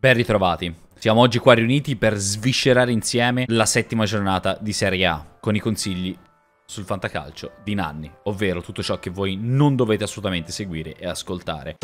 Ben ritrovati. Siamo oggi qua riuniti per sviscerare insieme la settima giornata di Serie A con i consigli sul fantacalcio di Nanni, ovvero tutto ciò che voi non dovete assolutamente seguire e ascoltare.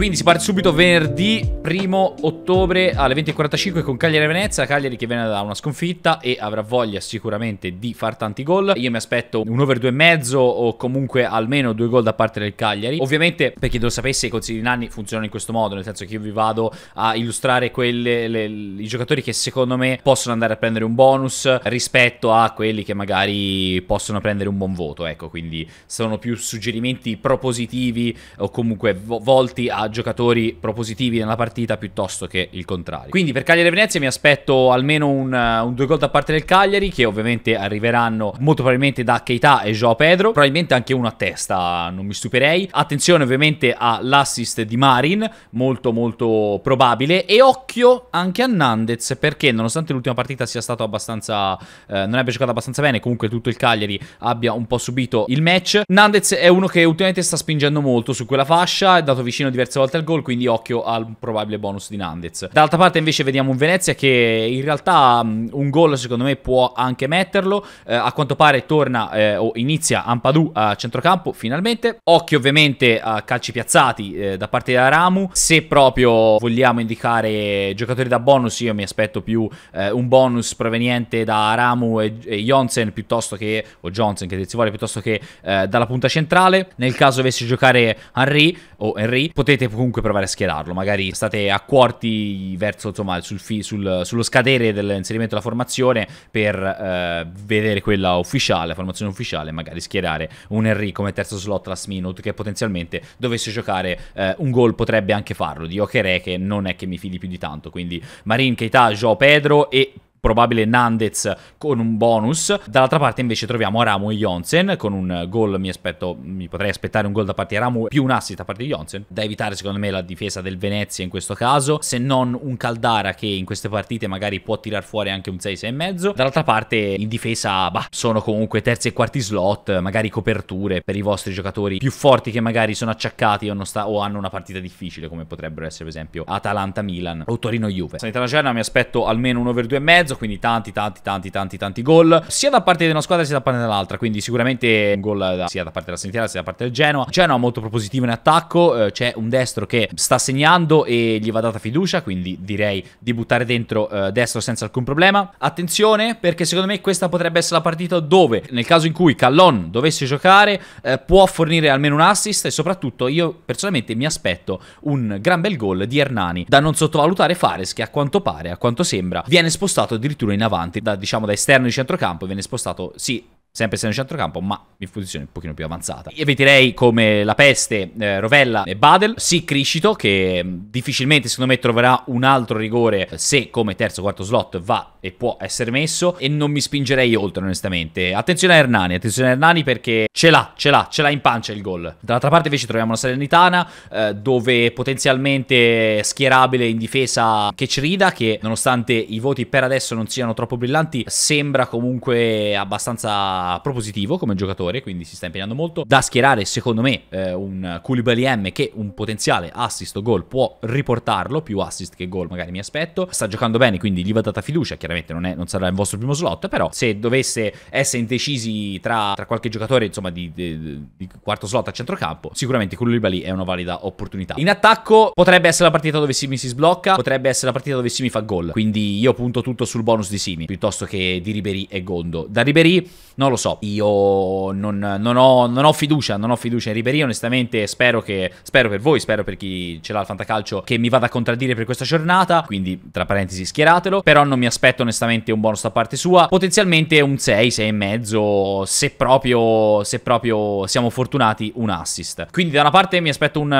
Quindi si parte subito venerdì 1 ottobre alle 20.45 con Cagliari e Venezia. Cagliari che viene da una sconfitta e avrà voglia sicuramente di far tanti gol. Io mi aspetto un over mezzo o comunque almeno due gol da parte del Cagliari. Ovviamente, per chi lo sapesse, i consigli di Nanni funzionano in questo modo: nel senso che io vi vado a illustrare quelle, le, i giocatori che secondo me possono andare a prendere un bonus rispetto a quelli che magari possono prendere un buon voto. Ecco, quindi sono più suggerimenti propositivi o comunque volti a giocatori propositivi nella partita piuttosto che il contrario. Quindi per Cagliari e Venezia mi aspetto almeno un, un due gol da parte del Cagliari che ovviamente arriveranno molto probabilmente da Keita e Joao Pedro, probabilmente anche uno a testa, non mi stupirei. Attenzione ovviamente all'assist di Marin, molto molto probabile e occhio anche a Nandez perché nonostante l'ultima partita sia stato abbastanza eh, non abbia giocato abbastanza bene, comunque tutto il Cagliari abbia un po' subito il match. Nandez è uno che ultimamente sta spingendo molto su quella fascia, è dato vicino diverse volte volta il gol, quindi occhio al probabile bonus di Nandez. D'altra parte invece vediamo un Venezia che in realtà un gol secondo me può anche metterlo, eh, a quanto pare torna eh, o inizia Ampadou a centrocampo finalmente, occhio ovviamente a calci piazzati eh, da parte di Ramu, se proprio vogliamo indicare giocatori da bonus io mi aspetto più eh, un bonus proveniente da Ramu e, e Jonsen piuttosto che, o Johnson che si vuole, piuttosto che eh, dalla punta centrale, nel caso dovesse giocare Henry o Henry potete comunque provare a schierarlo. Magari state accorti verso, insomma, sul fi, sul, sullo scadere dell'inserimento della formazione per eh, vedere quella ufficiale, la formazione ufficiale, magari schierare un Henry come terzo slot last minute che potenzialmente dovesse giocare eh, un gol potrebbe anche farlo. Di Okere che non è che mi fidi più di tanto, quindi Marin, Keita, Joao Pedro e probabile Nandez con un bonus. Dall'altra parte invece troviamo Aramu e Jonsen con un gol, mi, aspetto, mi potrei aspettare un gol da parte di Aramu più un assist da parte di Jonsen. Da evitare secondo me la difesa del Venezia in questo caso, se non un Caldara che in queste partite magari può tirar fuori anche un 6-6,5. Dall'altra parte in difesa bah, sono comunque terzi e quarti slot, magari coperture per i vostri giocatori più forti che magari sono acciaccati o, o hanno una partita difficile come potrebbero essere per esempio Atalanta-Milan o Torino-Juve. Sanità la Lacerna mi aspetto almeno un over 2,5 mezzo, quindi tanti, tanti, tanti, tanti, tanti gol, sia da parte di una squadra sia da parte dell'altra, quindi sicuramente un gol da, eh, sia da parte della Sanitera sia da parte del Genoa. Genoa molto propositivo in attacco, eh, c'è un destro che sta segnando e gli va data fiducia, quindi direi di buttare dentro eh, destro senza alcun problema. Attenzione perché secondo me questa potrebbe essere la partita dove nel caso in cui Callon dovesse giocare eh, può fornire almeno un assist e soprattutto io personalmente mi aspetto un gran bel gol di Hernani da non sottovalutare Fares che a quanto pare, a quanto sembra, viene spostato addirittura in avanti, da, diciamo da esterno di centrocampo viene spostato, sì, sempre essendo centrocampo, ma in posizione un pochino più avanzata. Io vedrei come la peste eh, Rovella e Badel, sì Criscito che mm, difficilmente secondo me troverà un altro rigore eh, se come terzo o quarto slot va e può essere messo e non mi spingerei oltre onestamente. Attenzione a Hernani, attenzione a Hernani perché ce l'ha, ce l'ha, ce l'ha in pancia il gol. Dall'altra parte invece troviamo la Salernitana eh, dove potenzialmente schierabile in difesa Kecerida che nonostante i voti per adesso non siano troppo brillanti sembra comunque abbastanza propositivo come giocatore, quindi si sta impegnando molto. Da schierare, secondo me, eh, un Koulibaly M che un potenziale assist o gol può riportarlo, più assist che gol magari mi aspetto. Sta giocando bene, quindi gli va data fiducia, chiaramente non, è, non sarà il vostro primo slot, però se dovesse essere indecisi tra, tra qualche giocatore, insomma, di, di, di, quarto slot a centrocampo, sicuramente Koulibaly è una valida opportunità. In attacco potrebbe essere la partita dove Simi si sblocca, potrebbe essere la partita dove Simi fa gol, quindi io punto tutto sul bonus di Simi, piuttosto che di Ribery e Gondo. Da Ribery non non lo so, io non, non, ho, non ho, fiducia, non ho fiducia in Ribery, onestamente spero, che, spero per voi, spero per chi ce l'ha al fantacalcio che mi vada a contraddire per questa giornata, quindi tra parentesi schieratelo, però non mi aspetto onestamente un bonus da parte sua, potenzialmente un 6, 6 e mezzo, se proprio, se proprio siamo fortunati un assist. Quindi da una parte mi aspetto un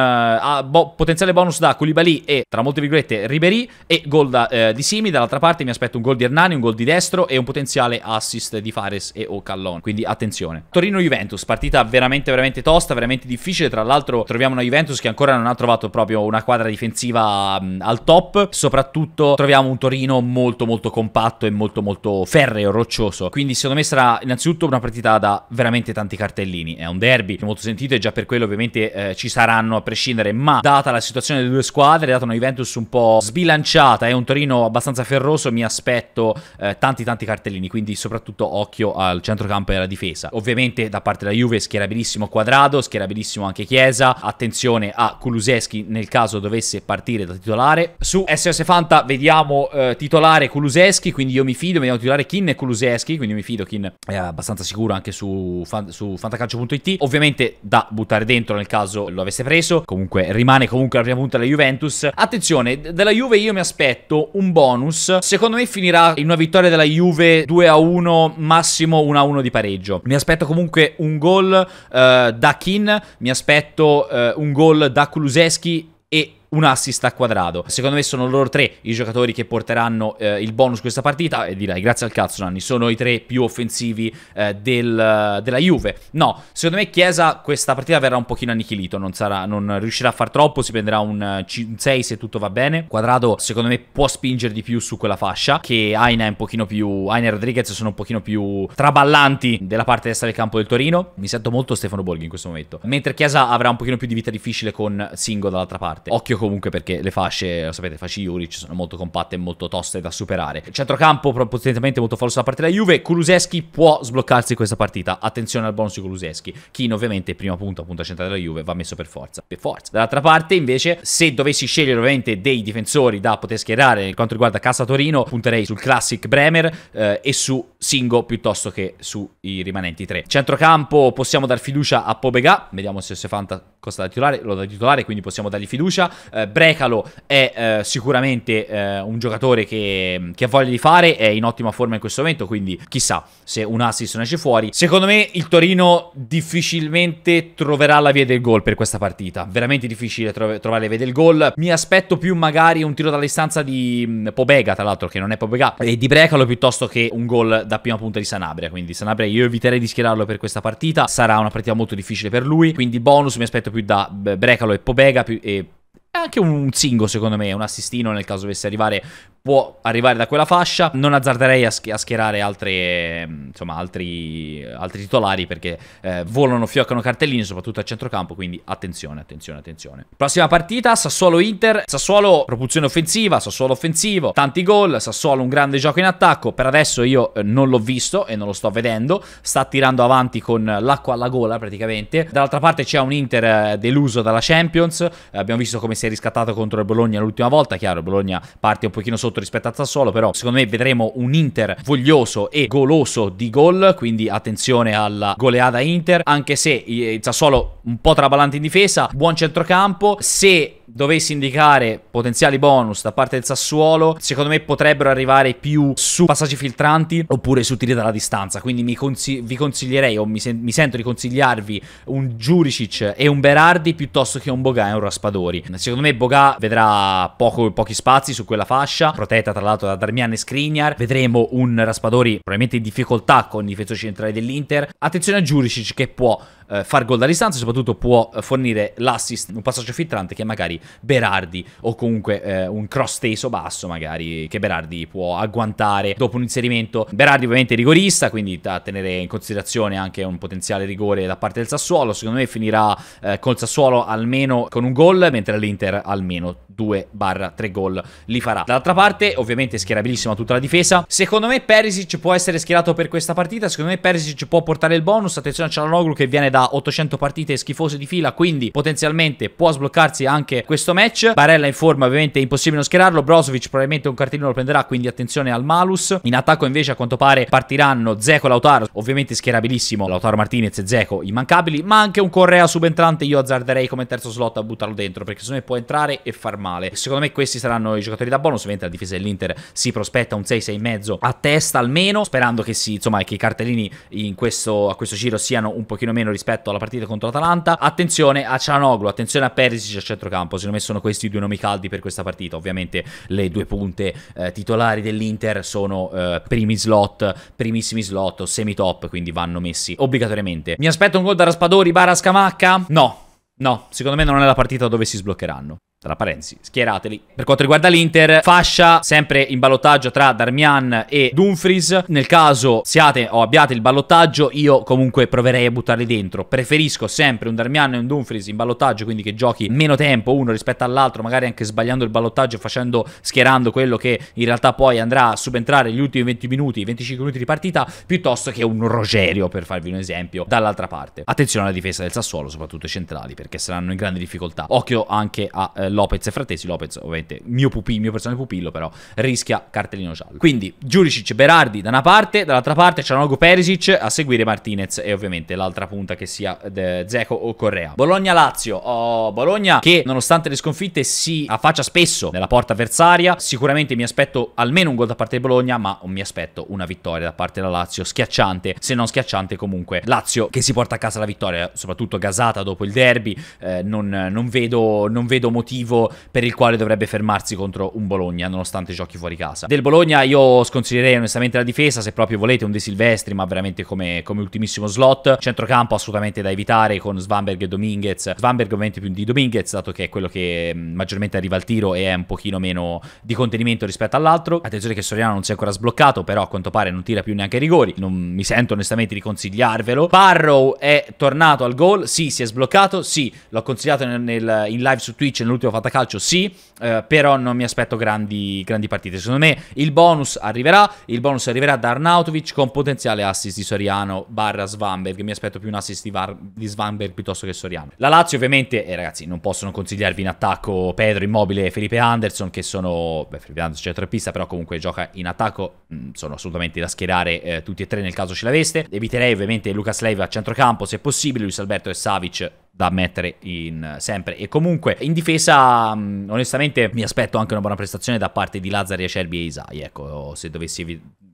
uh, bo potenziale bonus da Koulibaly e tra molte virgolette Ribery e gol da, uh, di Simi, dall'altra parte mi aspetto un gol di Hernani, un gol di destro e un potenziale assist di Fares e Ocal pallone, quindi attenzione. Torino-Juventus, partita veramente veramente tosta, veramente difficile, tra l'altro troviamo una Juventus che ancora non ha trovato proprio una quadra difensiva mh, mm, al top, soprattutto troviamo un Torino molto molto compatto e molto molto ferreo, roccioso, quindi secondo me sarà innanzitutto una partita da veramente tanti cartellini, è un derby molto sentito e già per quello ovviamente eh, ci saranno a prescindere, ma data la situazione delle due squadre, data una Juventus un po' sbilanciata e un Torino abbastanza ferroso, mi aspetto eh, tanti tanti cartellini, quindi soprattutto occhio al centro centrocampo e alla difesa. Ovviamente da parte della Juve schierabilissimo Quadrado, schierabilissimo anche Chiesa, attenzione a Kuluseschi nel caso dovesse partire da titolare. Su SS Fanta vediamo eh, titolare Kuluseschi, quindi io mi fido, vediamo titolare Kin e Kuluseschi, quindi io mi fido, Kin è eh, abbastanza sicuro anche su, fan, su fantacalcio.it. Ovviamente da buttare dentro nel caso lo avesse preso, comunque rimane comunque la prima punta della Juventus. Attenzione, della Juve io mi aspetto un bonus, secondo me finirà in una vittoria della Juve 2 a 1, massimo 1 a 1 1 di pareggio. Mi aspetto comunque un gol eh, da Kin, mi aspetto eh, un gol da Kuluseschi e un assist a quadrato. Secondo me sono loro tre i giocatori che porteranno eh, il bonus questa partita e direi grazie al cazzo Nanni, sono i tre più offensivi eh, del, della Juve. No, secondo me Chiesa questa partita verrà un pochino annichilito, non, sarà, non riuscirà a far troppo, si prenderà un 6 eh, se tutto va bene. Quadrato secondo me può spingere di più su quella fascia che Aina è un pochino più, Aina e Rodriguez sono un pochino più traballanti della parte destra del campo del Torino. Mi sento molto Stefano Borghi in questo momento. Mentre Chiesa avrà un pochino più di vita difficile con Singo dall'altra parte. Occhio comunque perché le fasce, lo sapete, le fasce Juric sono molto compatte e molto toste da superare. Centrocampo potenzialmente molto falso da parte della Juve, Kuluseschi può sbloccarsi questa partita, attenzione al bonus di Kuluseschi, Kino ovviamente prima punto punta centrale della Juve va messo per forza, per forza. Dall'altra parte invece se dovessi scegliere ovviamente dei difensori da poter schierare per quanto riguarda Casa Torino punterei sul Classic Bremer eh, e su Singo piuttosto che sui rimanenti tre. Centrocampo possiamo dar fiducia a Pobega, vediamo se Fanta costa da titolare, lo da titolare quindi possiamo dargli fiducia, eh, Brecalo è eh, sicuramente eh, un giocatore che, che, ha voglia di fare, è in ottima forma in questo momento, quindi chissà se un assist non esce fuori. Secondo me il Torino difficilmente troverà la via del gol per questa partita, veramente difficile tro trovare la via del gol. Mi aspetto più magari un tiro dalla distanza di mm, Pobega, tra l'altro che non è Pobega, e di Brecalo piuttosto che un gol da prima punta di Sanabria, quindi Sanabria io eviterei di schierarlo per questa partita, sarà una partita molto difficile per lui, quindi bonus mi aspetto più da Brecalo e Pobega e è anche un singo, secondo me, un assistino nel caso dovesse arrivare può arrivare da quella fascia. Non azzarderei a, sch a schierare altre, mm, insomma, altri, altri, titolari perché eh, volano, fioccano cartellini, soprattutto a centrocampo. Quindi attenzione, attenzione, attenzione. Prossima partita, Sassuolo-Inter. Sassuolo propulsione offensiva, Sassuolo offensivo, tanti gol, Sassuolo un grande gioco in attacco. Per adesso io eh, non l'ho visto e non lo sto vedendo. Sta tirando avanti con l'acqua alla gola praticamente. Dall'altra parte c'è un Inter eh, deluso dalla Champions. abbiamo visto come si è riscattato contro il Bologna l'ultima volta. Chiaro, il Bologna parte un pochino sotto sotto rispetto al Sassuolo, però secondo me vedremo un Inter voglioso e goloso di gol, quindi attenzione alla goleada Inter, anche se eh, il Sassuolo un po' traballante in difesa, buon centrocampo, se dovessi indicare potenziali bonus da parte del Sassuolo, secondo me potrebbero arrivare più su passaggi filtranti oppure su tiri dalla distanza. Quindi consig vi consiglierei o mi, sen mi, sento di consigliarvi un Juricic e un Berardi piuttosto che un Boga e un Raspadori. Secondo me Boga vedrà poco, pochi spazi su quella fascia, protetta tra l'altro da Darmian e Skriniar. Vedremo un Raspadori probabilmente in difficoltà con i difensori centrali dell'Inter. Attenzione a Juricic che può eh, far gol da distanza e soprattutto può fornire l'assist, un passaggio filtrante che magari Berardi o comunque eh, un cross teso basso magari che Berardi può agguantare dopo un inserimento. Berardi ovviamente è rigorista, quindi da tenere in considerazione anche un potenziale rigore da parte del Sassuolo. Secondo me finirà eh, col Sassuolo almeno con un gol, mentre l'Inter almeno 2-3 gol li farà. Dall'altra parte ovviamente schierabilissima tutta la difesa. Secondo me Perisic può essere schierato per questa partita, secondo me Perisic può portare il bonus, attenzione a Cialanoglu che viene da da 800 partite schifose di fila, quindi potenzialmente può sbloccarsi anche questo match. Barella in forma, ovviamente è impossibile non schierarlo. Brozovic probabilmente un cartellino lo prenderà, quindi attenzione al malus. In attacco invece a quanto pare partiranno Zeco e Lautaro, ovviamente schierabilissimo Lautaro Martinez e Zeco immancabili, ma anche un Correa subentrante io azzarderei come terzo slot a buttarlo dentro, perché secondo me può entrare e far male. Secondo me questi saranno i giocatori da bonus, ovviamente la difesa dell'Inter si prospetta un 6-6,5 a testa almeno, sperando che, si, insomma, che i cartellini questo, a questo giro siano un pochino meno rispetto rispetto alla partita contro l'Atalanta. Attenzione a Cianoglu, attenzione a Perisic a centrocampo, secondo me sono questi due nomi caldi per questa partita. Ovviamente le due punte eh, titolari dell'Inter sono eh, primi slot, primissimi slot, semi-top, quindi vanno messi obbligatoriamente. Mi aspetto un gol da Raspadori, barra Scamacca? No. No, secondo me non è la partita dove si sbloccheranno tra parentesi, schierateli. Per quanto riguarda l'Inter, fascia sempre in ballottaggio tra Darmian e Dumfries. Nel caso siate o abbiate il ballottaggio, io comunque proverei a buttarli dentro. Preferisco sempre un Darmian e un Dumfries in ballottaggio, quindi che giochi meno tempo uno rispetto all'altro, magari anche sbagliando il ballottaggio e facendo schierando quello che in realtà poi andrà a subentrare gli ultimi 20 minuti, 25 minuti di partita, piuttosto che un Rogerio, per farvi un esempio, dall'altra parte. Attenzione alla difesa del Sassuolo, soprattutto i centrali, perché saranno in grande difficoltà. Occhio anche a eh, Lopez e Fratesi. Lopez, ovviamente, mio, pupillo, mio personale pupillo, però rischia cartellino giallo. Quindi Giuricic, Berardi da una parte, dall'altra parte c'è Cianogo Perisic, a seguire Martinez e ovviamente l'altra punta che sia eh, Zeco o Correa. Bologna-Lazio, oh, Bologna che nonostante le sconfitte si affaccia spesso nella porta avversaria, sicuramente mi aspetto almeno un gol da parte di Bologna, ma mi aspetto una vittoria da parte della Lazio, schiacciante, se non schiacciante comunque. Lazio che si porta a casa la vittoria, soprattutto gasata dopo il derby, eh, non, non, vedo, non vedo motivi motivo per il quale dovrebbe fermarsi contro un Bologna, nonostante giochi fuori casa. Del Bologna io sconsiglierei onestamente la difesa, se proprio volete un De Silvestri, ma veramente come, come ultimissimo slot. Centrocampo assolutamente da evitare con Svanberg e Dominguez. Svanberg ovviamente più di Dominguez, dato che è quello che mm, maggiormente arriva al tiro e è un pochino meno di contenimento rispetto all'altro. Attenzione che Soriano non si è ancora sbloccato, però a quanto pare non tira più neanche i rigori. Non mi sento onestamente di consigliarvelo. Parrow è tornato al gol, sì, si è sbloccato, sì, l'ho consigliato nel, in live su Twitch nell'ultimo ho fatta calcio, sì, eh, però non mi aspetto grandi, grandi, partite. Secondo me il bonus arriverà, il bonus arriverà da Arnautovic con potenziale assist di Soriano barra Svanberg, mi aspetto più un assist di, Var di Svanberg piuttosto che Soriano. La Lazio ovviamente, eh, ragazzi, non possono consigliarvi in attacco Pedro Immobile e Felipe Anderson che sono, beh Felipe Anderson c'è treppista, però comunque gioca in attacco, mm, sono assolutamente da schierare eh, tutti e tre nel caso ce l'aveste. Eviterei ovviamente Lucas Leiva a centrocampo se possibile, Luis Alberto e Savic da mettere in sempre e comunque in difesa mm, onestamente mi aspetto anche una buona prestazione da parte di Lazzari, Acerbi e Isai ecco se dovessi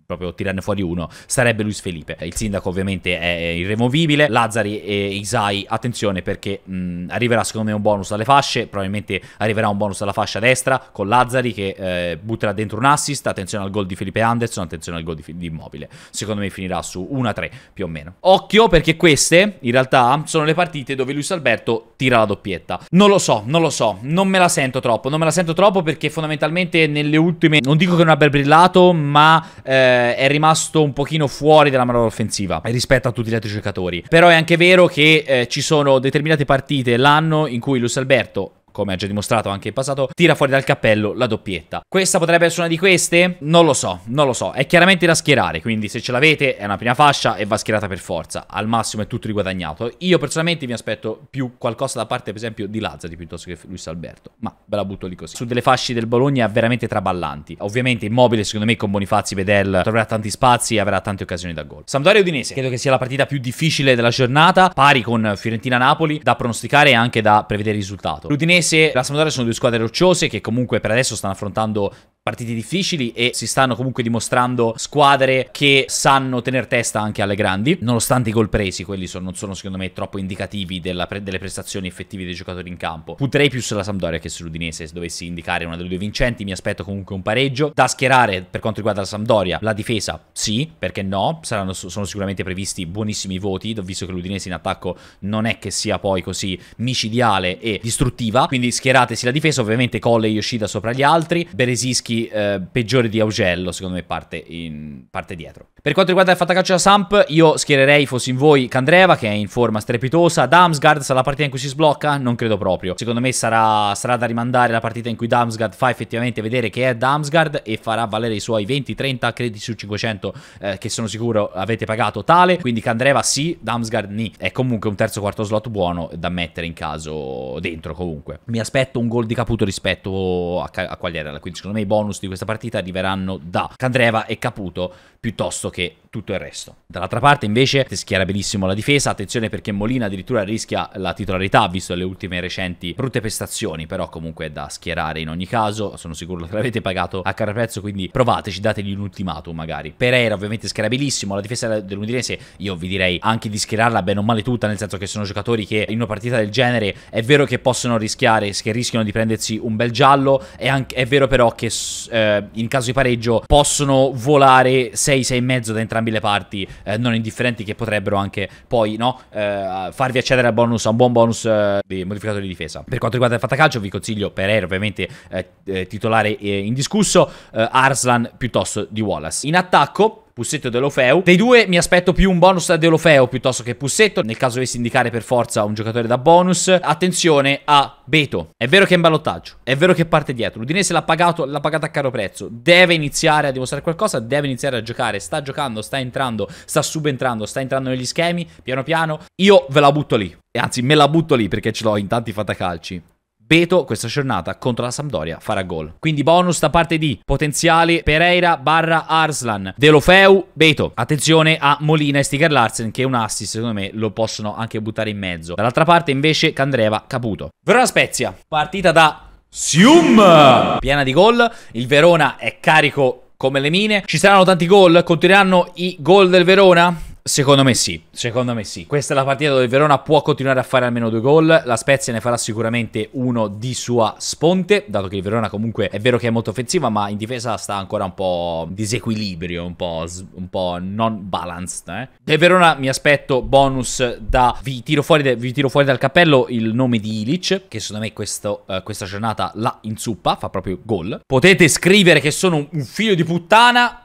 proprio tirarne fuori uno, sarebbe Luis Felipe. Il sindaco ovviamente è irremovibile, Lazzari e Isai, attenzione perché mh, arriverà secondo me un bonus alle fasce, probabilmente arriverà un bonus alla fascia destra con Lazzari che eh, butterà dentro un assist, attenzione al gol di Felipe Anderson, attenzione al gol di, di Immobile, secondo me finirà su 1-3 più o meno. Occhio perché queste in realtà sono le partite dove Luis Alberto tira la doppietta. Non lo so, non lo so, non me la sento troppo, non me la sento troppo perché fondamentalmente nelle ultime, non dico che non abbia brillato, ma... Eh, eh, è rimasto un pochino fuori dalla manovra offensiva rispetto a tutti gli altri giocatori. Però è anche vero che eh, ci sono determinate partite l'anno in cui Luis Alberto come ha già dimostrato anche in passato, tira fuori dal cappello la doppietta. Questa potrebbe essere una di queste? Non lo so, non lo so. È chiaramente da schierare, quindi se ce l'avete è una prima fascia e va schierata per forza. Al massimo è tutto riguadagnato. Io personalmente mi aspetto più qualcosa da parte, per esempio, di Lazzari piuttosto che Luis Alberto. Ma ve la butto lì così. Su delle fasce del Bologna veramente traballanti. Ovviamente immobile, secondo me, con Bonifazzi, Vedel troverà tanti spazi e avrà tante occasioni da gol. Sampdoria Udinese, credo che sia la partita più difficile della giornata, pari con Fiorentina Napoli, da pronosticare e anche da prevedere il risultato. L'Udinese se la Sampdoria sono due squadre rocciose che comunque per adesso stanno affrontando partiti difficili e si stanno comunque dimostrando squadre che sanno tenere testa anche alle grandi, nonostante i gol presi, quelli sono, non sono secondo me troppo indicativi della, delle prestazioni effettive dei giocatori in campo. Punterei più sulla Sampdoria che sull'Udinese, se dovessi indicare una delle due vincenti mi aspetto comunque un pareggio. Da schierare per quanto riguarda la Sampdoria, la difesa sì, perché no, saranno, sono sicuramente previsti buonissimi voti, visto che l'Udinese in attacco non è che sia poi così micidiale e distruttiva, quindi schieratesi la difesa, ovviamente Colle e Yoshida sopra gli altri, Beresischi attacchi eh, peggiori di Augello, secondo me parte, in, parte dietro. Per quanto riguarda il caccia da Samp, io schiererei, fossi in voi, Candreva, che è in forma strepitosa, Damsgard sarà la partita in cui si sblocca? Non credo proprio. Secondo me sarà, sarà da rimandare la partita in cui Damsgard fa effettivamente vedere che è Damsgard e farà valere i suoi 20-30 crediti su 500 eh, che sono sicuro avete pagato tale, quindi Candreva sì, Damsgard ni. È comunque un terzo quarto slot buono da mettere in caso dentro comunque. Mi aspetto un gol di Caputo rispetto a, a era. quindi secondo me i bonus bonus di questa partita arriveranno da Candreva e Caputo piuttosto che tutto il resto. Dall'altra parte invece si schiera benissimo la difesa, attenzione perché Molina addirittura rischia la titolarità visto le ultime recenti brutte prestazioni, però comunque è da schierare in ogni caso, sono sicuro che l'avete pagato a caro prezzo, quindi provateci, dategli un ultimatum magari. Pereira ovviamente schierabilissimo, la difesa dell'Udinese io vi direi anche di schierarla bene o male tutta, nel senso che sono giocatori che in una partita del genere è vero che possono rischiare, che rischiano di prendersi un bel giallo, è, anche, è vero però che eh, in caso di pareggio possono volare 6, 6 mezzo da entrambe le parti eh, non indifferenti che potrebbero anche poi no, eh, farvi accedere al bonus, a un buon bonus eh, di modificatore di difesa. Per quanto riguarda il fattacalcio vi consiglio Pereira ovviamente eh, eh, titolare indiscusso, Arslan piuttosto di Wallace. In attacco Pussetto e Deulofeu. Dei due mi aspetto più un bonus da Deulofeu piuttosto che Pussetto, nel caso dovessi indicare per forza un giocatore da bonus. Attenzione a Beto. È vero che è in ballottaggio, è vero che parte dietro. L'Udinese l'ha pagato, l'ha pagata a caro prezzo. Deve iniziare a dimostrare qualcosa, deve iniziare a giocare. Sta giocando, sta entrando, sta subentrando, sta entrando negli schemi, piano piano. Io ve la butto lì. Anzi, me la butto lì perché ce l'ho in tanti fantacalci. Beto questa giornata contro la Sampdoria farà gol. Quindi bonus da parte di potenziali Pereira barra Arslan, Delofeu, Beto. Attenzione a Molina e Sticker Larsen che un assist secondo me lo possono anche buttare in mezzo. Dall'altra parte invece Candreva Caputo. Verona Spezia, partita da Sium! Piena di gol, il Verona è carico come le mine. Ci saranno tanti gol? Continueranno i gol del Verona? Secondo me sì, secondo me sì. Questa è la partita dove il Verona può continuare a fare almeno due gol, la Spezia ne farà sicuramente uno di sua sponte, dato che il Verona comunque è vero che è molto offensiva, ma in difesa sta ancora un po' disequilibrio, un po', un po non balanced. Eh? Del Verona mi aspetto bonus da... Vi tiro, fuori, vi tiro fuori dal cappello il nome di Ilic, che secondo me questo, eh, questa giornata la inzuppa, fa proprio gol. Potete scrivere che sono un figlio di puttana,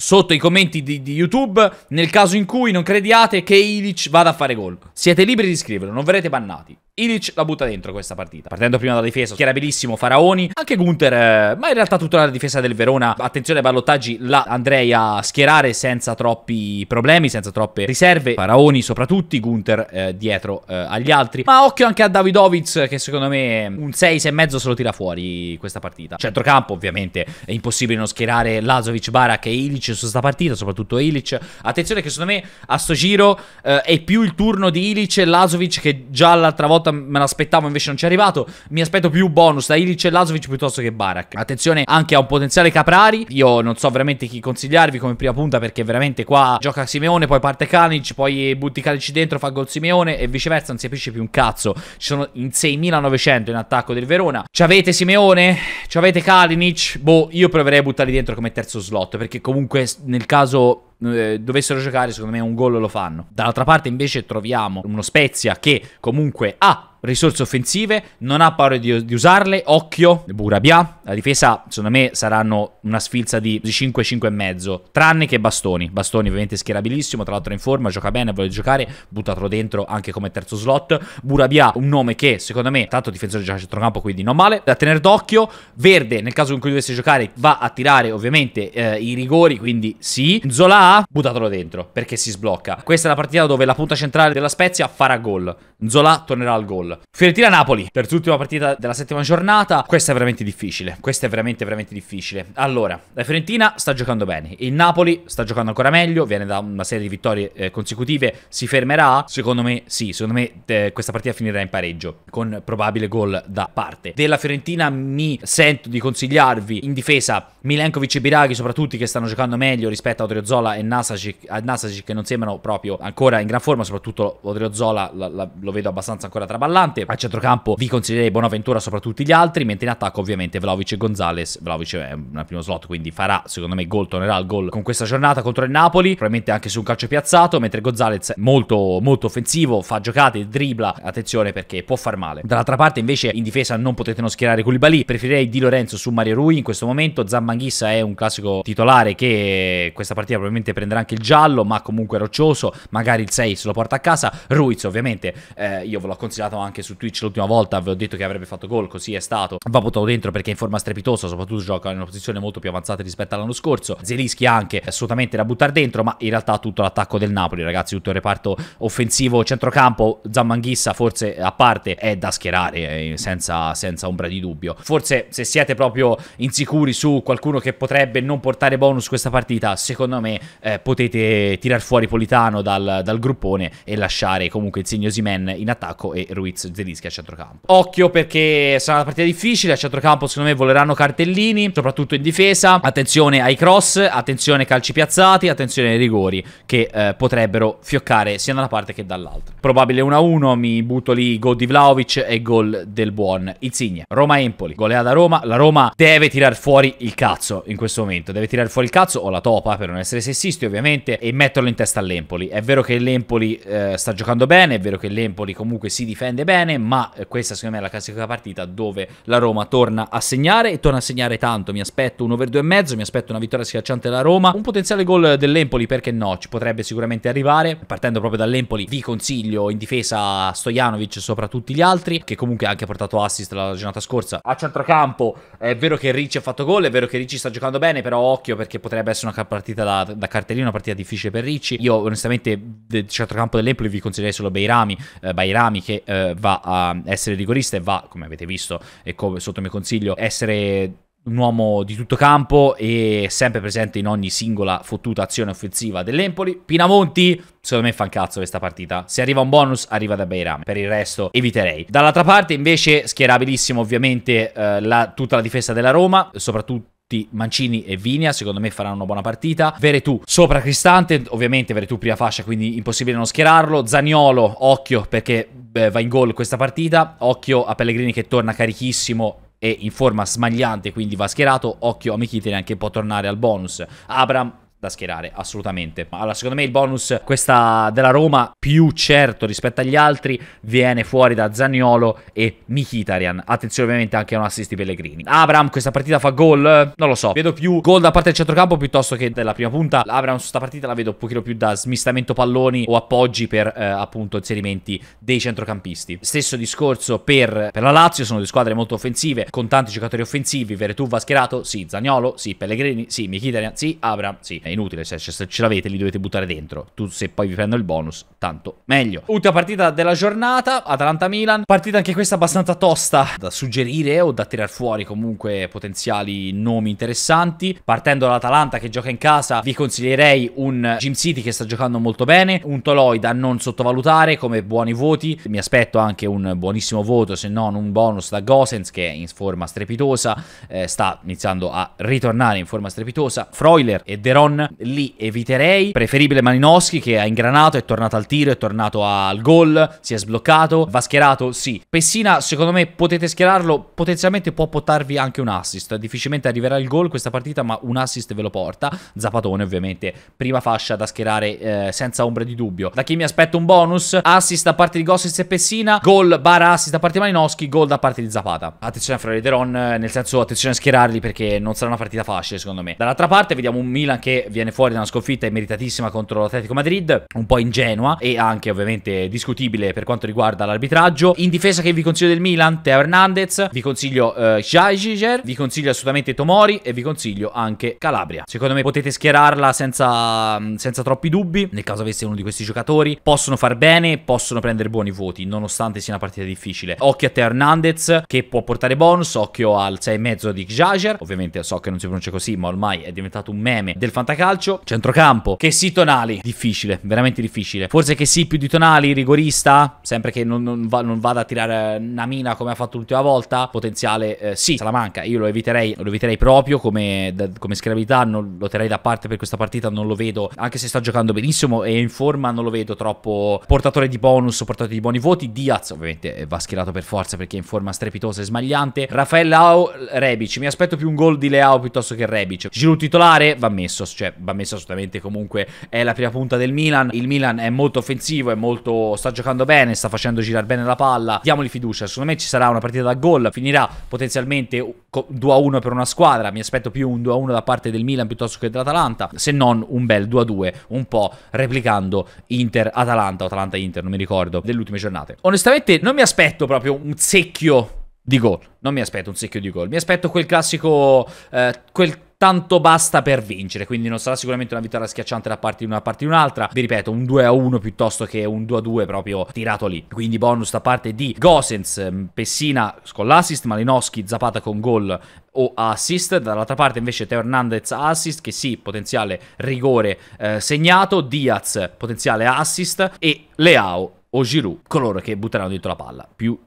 sotto i commenti di, di, YouTube nel caso in cui non crediate che Ilic vada a fare gol. Siete liberi di scriverlo, non verrete bannati. Ilic la butta dentro questa partita. Partendo prima dalla difesa, schierabilissimo Faraoni, anche Gunther, eh, ma in realtà tutta la difesa del Verona, attenzione ai ballottaggi, la andrei a schierare senza troppi problemi, senza troppe riserve. Faraoni soprattutto, Gunther eh, dietro eh, agli altri. Ma occhio anche a Davidovic che secondo me un 6, 6,5 se lo tira fuori questa partita. Centrocampo ovviamente è impossibile non schierare Lazovic, Barak e Ilic su questa partita, soprattutto Ilic. Attenzione che secondo me a sto giro eh, è più il turno di Ilic e Lasovic che già l'altra volta me l'aspettavo invece non ci è arrivato. Mi aspetto più bonus da Ilic e Lasovic piuttosto che Barak. Attenzione anche a un potenziale Caprari. Io non so veramente chi consigliarvi come prima punta perché veramente qua gioca Simeone, poi parte Kalic, poi butti Kalic dentro, fa gol Simeone e viceversa non si capisce più un cazzo. Ci sono in 6900 in attacco del Verona. Ci avete Simeone? Ci avete Kalinic? Boh, io proverei a buttarli dentro come terzo slot perché comunque comunque nel caso eh, dovessero giocare, secondo me un gol lo fanno. Dall'altra parte invece troviamo uno Spezia che comunque ha risorse offensive, non ha paura di, di usarle, occhio, Burabia, la difesa secondo me saranno una sfilza di 5-5,5, tranne che Bastoni, Bastoni ovviamente schierabilissimo, tra l'altro è in forma, gioca bene, vuole giocare, buttatelo dentro anche come terzo slot, Burabia un nome che secondo me, tanto difensore gioca a centrocampo quindi non male, da tenere d'occhio, Verde nel caso in cui dovesse giocare va a tirare ovviamente eh, i rigori, quindi sì, Zola buttatelo dentro perché si sblocca, questa è la partita dove la punta centrale della Spezia farà gol, Zola tornerà al gol, Fiorentina-Napoli, per l'ultima partita della settima giornata. Questa è veramente difficile. Questa è veramente, veramente difficile. Allora, la Fiorentina sta giocando bene. Il Napoli sta giocando ancora meglio. Viene da una serie di vittorie eh, consecutive. Si fermerà? Secondo me, sì. Secondo me, eh, questa partita finirà in pareggio. Con probabile gol da parte della Fiorentina. Mi sento di consigliarvi in difesa Milenkovic e Biraghi, soprattutto che stanno giocando meglio rispetto a Odriozola e Nasacic, che non sembrano proprio ancora in gran forma. Soprattutto Odriozola la, lo vedo abbastanza ancora traballato volante. A centrocampo vi consiglierei Bonaventura sopra tutti gli altri, mentre in attacco ovviamente Vlaovic e Gonzalez. Vlaovic è un primo slot, quindi farà secondo me gol, tornerà al gol con questa giornata contro il Napoli, probabilmente anche su un calcio piazzato, mentre Gonzalez è molto molto offensivo, fa giocate, dribla, attenzione perché può far male. Dall'altra parte invece in difesa non potete non schierare Koulibaly, preferirei Di Lorenzo su Mario Rui in questo momento, Zambanghissa è un classico titolare che questa partita probabilmente prenderà anche il giallo, ma comunque roccioso, magari il 6 se lo porta a casa, Ruiz ovviamente eh, io ve l'ho consigliato anche anche su Twitch l'ultima volta, avevo detto che avrebbe fatto gol, così è stato. Va buttato dentro perché è in forma strepitosa, soprattutto gioca in una posizione molto più avanzata rispetto all'anno scorso. Zelischi anche, assolutamente da buttare dentro, ma in realtà tutto l'attacco del Napoli, ragazzi, tutto il reparto offensivo, centrocampo, Zamanghissa forse a parte è da schierare, eh, senza, senza ombra di dubbio. Forse se siete proprio insicuri su qualcuno che potrebbe non portare bonus questa partita, secondo me eh, potete tirar fuori Politano dal, dal gruppone e lasciare comunque il segno Zimen in attacco e Ruiz Blitz tedeschi a centrocampo. Occhio perché sarà una partita difficile, a centrocampo secondo me voleranno cartellini, soprattutto in difesa. Attenzione ai cross, attenzione ai calci piazzati, attenzione ai rigori che eh, potrebbero fioccare sia da una parte che dall'altra. Probabile 1-1, mi butto lì gol di Vlaovic e gol del buon Insigne. Roma-Empoli, goleada Roma, la Roma deve tirar fuori il cazzo in questo momento, deve tirare fuori il cazzo o la topa per non essere sessisti ovviamente e metterlo in testa all'Empoli. È vero che l'Empoli eh, sta giocando bene, è vero che l'Empoli comunque si difende bene, bene, ma eh, questa secondo me è la classica partita dove la Roma torna a segnare e torna a segnare tanto. Mi aspetto un over 2,5, mi aspetto una vittoria schiacciante della Roma, un potenziale gol dell'Empoli perché no, ci potrebbe sicuramente arrivare. Partendo proprio dall'Empoli vi consiglio in difesa Stojanovic sopra tutti gli altri, che comunque ha anche portato assist la giornata scorsa. A centrocampo è vero che Ricci ha fatto gol, è vero che Ricci sta giocando bene, però occhio perché potrebbe essere una partita da, da cartellino, una partita difficile per Ricci. Io onestamente del centrocampo dell'Empoli vi consiglierei solo Beirami, eh, Bairami che... Eh, va a essere rigorista e va, come avete visto e come sotto mio consiglio, essere un uomo di tutto campo e sempre presente in ogni singola fottuta azione offensiva dell'Empoli. Pinamonti, secondo me fa un cazzo questa partita. Se arriva un bonus, arriva da Beiram. Per il resto eviterei. Dall'altra parte invece schierabilissimo ovviamente eh, la, tutta la difesa della Roma, soprattutto tutti Mancini e Vinia, secondo me faranno una buona partita. Veretù sopra Cristante, ovviamente Veretù prima fascia, quindi impossibile non schierarlo. Zaniolo, occhio perché beh, va in gol questa partita. Occhio a Pellegrini che torna carichissimo e in forma smagliante, quindi va schierato. Occhio a Michitene anche può tornare al bonus. Abram da schierare, assolutamente. Allora, secondo me il bonus, questa della Roma, più certo rispetto agli altri, viene fuori da Zagnolo e Mkhitaryan. Attenzione ovviamente anche a un assist di Pellegrini. Abram, questa partita fa gol? Non lo so. Vedo più gol da parte del centrocampo piuttosto che della prima punta. Abram su questa partita la vedo un pochino più da smistamento palloni o appoggi per eh, appunto inserimenti dei centrocampisti. Stesso discorso per, per, la Lazio, sono due squadre molto offensive, con tanti giocatori offensivi. Veretù va schierato? Sì. Zagnolo? Sì. Pellegrini? Sì. Mkhitaryan? Sì. Abram? Sì inutile, cioè, se ce l'avete li dovete buttare dentro. Tu se poi vi prendo il bonus, tanto meglio. Ultima partita della giornata, Atalanta-Milan. Partita anche questa abbastanza tosta da suggerire o da tirar fuori comunque potenziali nomi interessanti. Partendo dall'Atalanta che gioca in casa, vi consiglierei un Gym City che sta giocando molto bene, un Toloi da non sottovalutare come buoni voti. Mi aspetto anche un buonissimo voto, se non un bonus da Gosens che è in forma strepitosa, eh, sta iniziando a ritornare in forma strepitosa. Freuler e Deron lì eviterei. Preferibile Malinowski che ha ingranato, è tornato al tiro, è tornato al gol, si è sbloccato, va schierato, sì. Pessina, secondo me, potete schierarlo, potenzialmente può portarvi anche un assist. Difficilmente arriverà il gol questa partita, ma un assist ve lo porta. Zapatone, ovviamente, prima fascia da schierare eh, senza ombra di dubbio. Da chi mi aspetto un bonus, assist da parte di Gossens e Pessina, gol barra assist da parte di Malinowski, gol da parte di Zapata. Attenzione a Florideron, eh, nel senso attenzione a schierarli perché non sarà una partita facile secondo me. Dall'altra parte vediamo un Milan che viene fuori da una sconfitta meritatissima contro l'Atletico Madrid, un po' ingenua e anche ovviamente discutibile per quanto riguarda l'arbitraggio. In difesa che vi consiglio del Milan, Teo Hernandez, vi consiglio eh, Jajiger, vi consiglio assolutamente Tomori e vi consiglio anche Calabria. Secondo me potete schierarla senza, mm, senza troppi dubbi, nel caso avesse uno di questi giocatori. Possono far bene, possono prendere buoni voti, nonostante sia una partita difficile. Occhio a Teo Hernandez che può portare bonus, occhio al 6,5 di Jajiger, ovviamente so che non si pronuncia così, ma ormai è diventato un meme del fantacalcio calcio, centrocampo, che sì Tonali, difficile, veramente difficile. Forse che sì più di Tonali, rigorista, sempre che non, non, va, non vada a tirare una mina come ha fatto l'ultima volta, potenziale eh, sì, Salamanca, io lo eviterei, lo eviterei proprio come, da, come schiavità, non, lo terrei da parte per questa partita, non lo vedo, anche se sta giocando benissimo e in forma non lo vedo troppo portatore di bonus portatore di buoni voti, Diaz ovviamente eh, va schierato per forza perché è in forma strepitosa e smagliante, Raffaele Leao, Rebic, mi aspetto più un gol di Leao piuttosto che Rebic, Giroud titolare va messo, cioè cioè va messo assolutamente comunque è la prima punta del Milan, il Milan è molto offensivo, è molto sta giocando bene, sta facendo girare bene la palla, diamogli fiducia, secondo me ci sarà una partita da gol, finirà potenzialmente 2-1 a per una squadra, mi aspetto più un 2-1 a da parte del Milan piuttosto che dell'Atalanta, se non un bel 2-2, a un po' replicando Inter-Atalanta, o Atalanta-Inter, non mi ricordo, delle ultime giornate. Onestamente non mi aspetto proprio un secchio di gol. Non mi aspetto un secchio di gol. Mi aspetto quel classico. Eh, quel tanto basta per vincere, quindi non sarà sicuramente una vittoria schiacciante da parte di una parte di un'altra, vi ripeto un 2 a 1 piuttosto che un 2 a 2 proprio tirato lì, quindi bonus da parte di Gosens, ehm, Pessina con l'assist, Malinowski, Zapata con gol o assist, dall'altra parte invece Teo Hernandez assist che sì, potenziale rigore eh, segnato, Diaz potenziale assist e Leao o Giroud coloro che butteranno dentro la palla più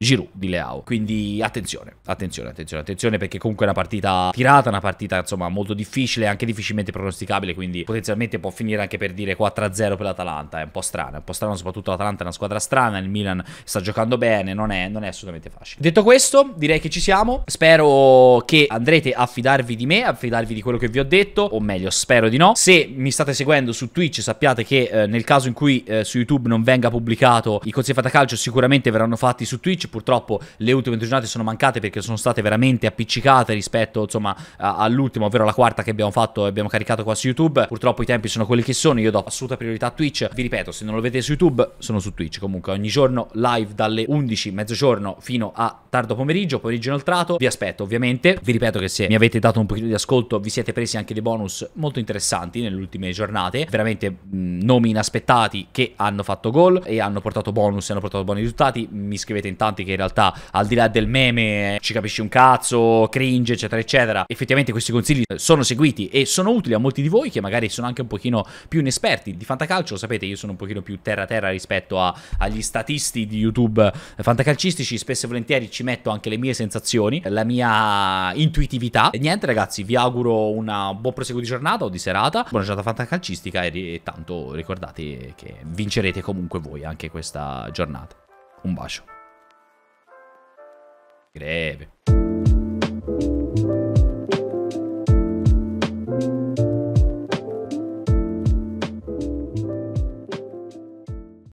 Giroud di Leao. Quindi attenzione, attenzione, attenzione, attenzione perché comunque è una partita tirata, una partita insomma molto difficile, anche difficilmente pronosticabile, quindi potenzialmente può finire anche per dire 4-0 per l'Atalanta, è un po' strano, è un po' strano soprattutto l'Atalanta è una squadra strana, il Milan sta giocando bene, non è, non è assolutamente facile. Detto questo, direi che ci siamo, spero che andrete a fidarvi di me, a fidarvi di quello che vi ho detto, o meglio spero di no. Se mi state seguendo su Twitch sappiate che eh, nel caso in cui eh, su YouTube non venga pubblicato i consigli calcio sicuramente verranno fatti su Twitch, 15 purtroppo le ultime due giornate sono mancate perché sono state veramente appiccicate rispetto insomma all'ultima, ovvero la quarta che abbiamo fatto e abbiamo caricato qua su YouTube. Purtroppo i tempi sono quelli che sono, io do assoluta priorità a Twitch. Vi ripeto, se non lo vedete su YouTube, sono su Twitch comunque ogni giorno live dalle 11, mezzogiorno fino a tardo pomeriggio, pomeriggio inoltrato. Vi aspetto ovviamente. Vi ripeto che se mi avete dato un pochino di ascolto, vi siete presi anche dei bonus molto interessanti nelle ultime giornate, veramente mh, nomi inaspettati che hanno fatto gol e hanno portato bonus e hanno portato buoni risultati. Mi scrivete intanto Bounty che in realtà al di là del meme ci capisci un cazzo, cringe eccetera eccetera, effettivamente questi consigli eh, sono seguiti e sono utili a molti di voi che magari sono anche un pochino più inesperti di fantacalcio, lo sapete io sono un pochino più terra terra rispetto a, agli statisti di YouTube eh, fantacalcistici, spesso e volentieri ci metto anche le mie sensazioni, la mia intuitività e niente ragazzi vi auguro una buon proseguo di giornata o di serata, buona giornata fantacalcistica e, e tanto ricordate che vincerete comunque voi anche questa giornata. Un bacio. inscreve.